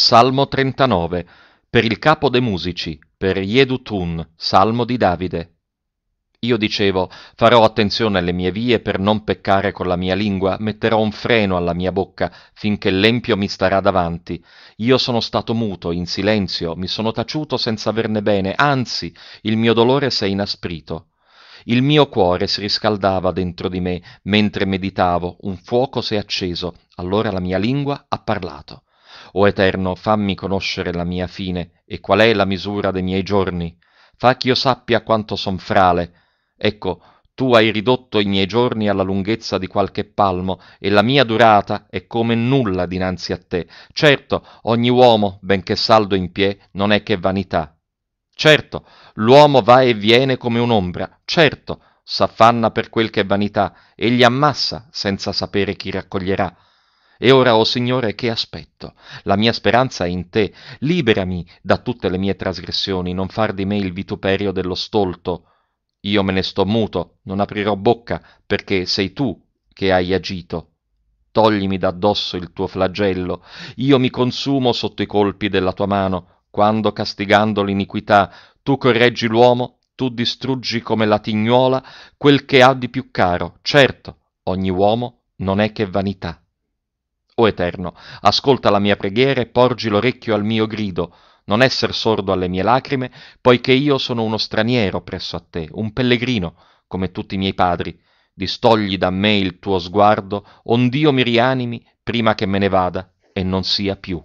Salmo 39. Per il capo dei musici, per Yedutun, Salmo di Davide. Io dicevo, farò attenzione alle mie vie per non peccare con la mia lingua, metterò un freno alla mia bocca finché l'empio mi starà davanti. Io sono stato muto, in silenzio, mi sono taciuto senza averne bene, anzi, il mio dolore si è inasprito. Il mio cuore si riscaldava dentro di me mentre meditavo, un fuoco si è acceso, allora la mia lingua ha parlato. O Eterno, fammi conoscere la mia fine e qual è la misura dei miei giorni. Fa ch'io sappia quanto son frale. Ecco, tu hai ridotto i miei giorni alla lunghezza di qualche palmo, e la mia durata è come nulla dinanzi a te. Certo, ogni uomo, benché saldo in pie, non è che vanità. Certo, l'uomo va e viene come un'ombra, certo, s'affanna per quel che è vanità, e gli ammassa senza sapere chi raccoglierà. E ora, o oh Signore, che aspetto? La mia speranza è in te. Liberami da tutte le mie trasgressioni, non far di me il vituperio dello stolto. Io me ne sto muto, non aprirò bocca, perché sei tu che hai agito. Toglimi d'addosso il tuo flagello. Io mi consumo sotto i colpi della tua mano, quando castigando l'iniquità tu correggi l'uomo, tu distruggi come la tignuola quel che ha di più caro. Certo, ogni uomo non è che vanità. O Eterno, ascolta la mia preghiera e porgi l'orecchio al mio grido, non esser sordo alle mie lacrime, poiché io sono uno straniero presso a te, un pellegrino, come tutti i miei padri. Distogli da me il tuo sguardo, ond'io mi rianimi prima che me ne vada e non sia più.